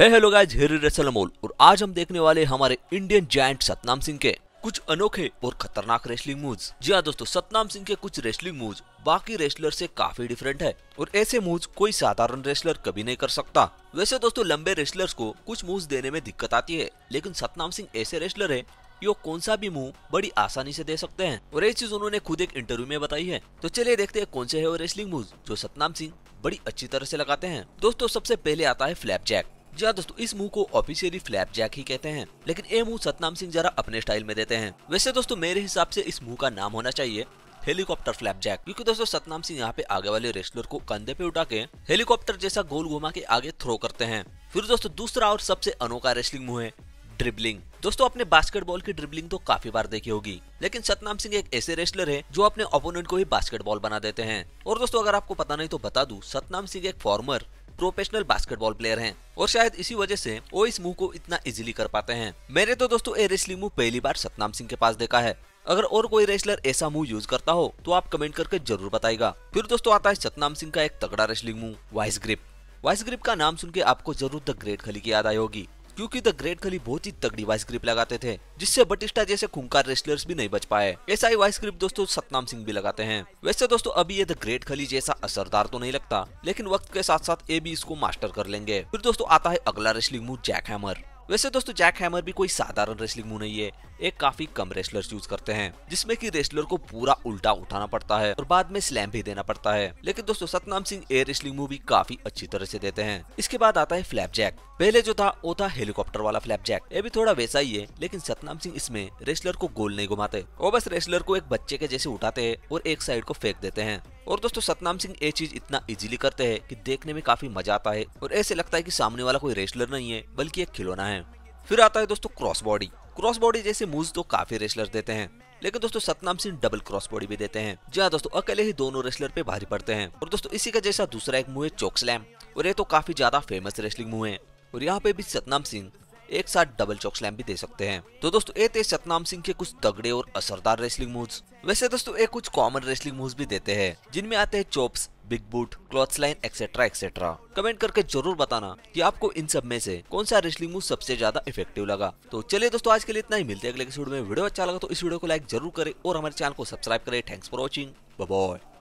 hello guys हिरी Russell और आज हम देखने वाले हमारे इंडियन जायंट सतनाम सिंह के कुछ अनोखे और खतरनाक रेसलिंग मूव्स जी हाँ दोस्तों सतनाम सिंह के कुछ रेसलिंग मूव्स बाकी रेसलर से काफी डिफरेंट है और ऐसे मूव्स कोई साधारण रेसलर कभी नहीं कर सकता वैसे दोस्तों लंबे रेसलर्स को कुछ मूव्स देने में दिक्कत आती है लेकिन सतनाम सिंह ऐसे रेसलर है यो कौन सा भी मुंह बड़ी आसानी से दे सकते हैं और ये चीज उन्होंने खुद एक इंटरव्यू में बताई है तो चलिए देखते हैं कौन से है वो रेसलिंग मूव जो सतनाम सिंह बड़ी अच्छी तरह से लगाते हैं दोस्तों सबसे पहले आता है फ्लैप जैक जी दोस्तों इस मुंह को ऑफिशियली फ्लैप जैक ही कहते हैं लेकिन ये मुंह सतनाम सिंह जरा अपने स्टाइल में देते हैं वैसे दोस्तों मेरे हिसाब से इस मुंह का नाम होना चाहिए हेलीकॉप्टर फ्लैप जैक क्योंकि दोस्तों सतनाम सिंह यहाँ पे आगे वाले रेस्लर को कंधे पे उठा के हेलीकॉप्टर जैसा गोल घुमा के आगे थ्रो करते हैं फिर दोस्तों दूसरा और सबसे अनोखा रेस्लिंग मुंह है ड्रिबलिंग दोस्तों अपने बास्केटबॉल की ड्रिबलिंग तो काफी बार देखी होगी लेकिन सतनाम सिंह एक ऐसे रेस्लर है जो अपने ओपोनेंट को ही बास्केटबॉल बना देते हैं और दोस्तों अगर आपको पता नहीं तो बता दू सतनाम सिंह एक फॉर्मर प्रोफेशनल बास्केटबॉल प्लेयर हैं और शायद इसी वजह से वो इस मूव को इतना इजीली कर पाते हैं मैंने तो दोस्तों ये रेसलिंग मूव पहली बार सतनाम सिंह के पास देखा है अगर और कोई रेसलर ऐसा मूव यूज करता हो तो आप कमेंट करके जरूर बताएगा फिर दोस्तों आता है सतनाम सिंह का एक तगड़ा wrestling move vice grip vice grip का नाम सुन के आपको जरूर द ग्रेट खली की याद आई होगी क्योंकि द ग्रेट खली बहुत ही तगड़ी वाइस ग्रिप लगाते थे जिससे बटिस्टा जैसे खुंकार रेस्लर्स भी नहीं बच पाए ऐसा ही वाइस ग्रिप दोस्तों सतनाम सिंह भी लगाते हैं वैसे दोस्तों अभी ये द ग्रेट खली जैसा असरदार तो नहीं लगता लेकिन वक्त के साथ साथ ये भी इसको मास्टर कर लेंगे फिर दोस्तों आता है अगला रेस्लिंग मूव जैक हैमर वैसे दोस्तों जैक हैमर भी कोई साधारण रेसलिंग मूव नहीं है एक काफी कम रेसलर यूज करते हैं जिसमें कि रेसलर को पूरा उल्टा उठाना पड़ता है और बाद में स्लैम भी देना पड़ता है लेकिन दोस्तों Satnam Singh air wrestling move भी काफी अच्छी तरह से देते हैं इसके बाद आता है फ्लैप जैक पहले जो था वो था हेलीकॉप्टर वाला फ्लैप जैक ये भी थोड़ा वैसा ही है लेकिन सतनाम सिंह इसमें रेसलर को गोल नहीं घुमाते और बस रेसलर को एक बच्चे के जैसे उठाते हैं और एक साइड को फेंक देते हैं और दोस्तों सतनाम सिंह ये चीज इतना इजीली करते हैं कि देखने में काफी मजा आता है और ऐसे लगता है कि सामने वाला कोई रेसलर नहीं है बल्कि एक खिलौना है फिर आता है दोस्तों क्रॉस बॉडी क्रॉस बॉडी जैसे मूव तो काफी रेसलर देते हैं लेकिन दोस्तों Satnam Singh double cross body भी देते हैं जहाँ दोस्तों अकेले ही दोनों रेसलर पे भारी पड़ते हैं और दोस्तों इसी का जैसा दूसरा एक मूव है चौक स्लैम और ये तो काफी ज्यादा फेमस रेसलिंग मूव है और यहाँ पे भी सतनाम सिंह एक साथ डबल चौक स्लैम भी दे सकते हैं तो दोस्तों ये थे सतनाम सिंह के कुछ तगड़े और असरदार रेसलिंग मूव वैसे दोस्तों ये कुछ कॉमन रेसलिंग मूव भी देते हैं जिनमें आते हैं chops big boot clothesline etcetera etcetera comment करके जरूर बताना कि आपको इन सब में से कौन सा रेसलिंग मूव सबसे ज्यादा इफेक्टिव लगा तो चलिए दोस्तों आज के लिए इतना ही मिलते हैं अगले में वीडियो अच्छा लगा तो इस वीडियो को लाइक जरूर करें और हमारे चैनल को सब्सक्राइब करें थैंक्स फॉर वॉचिंग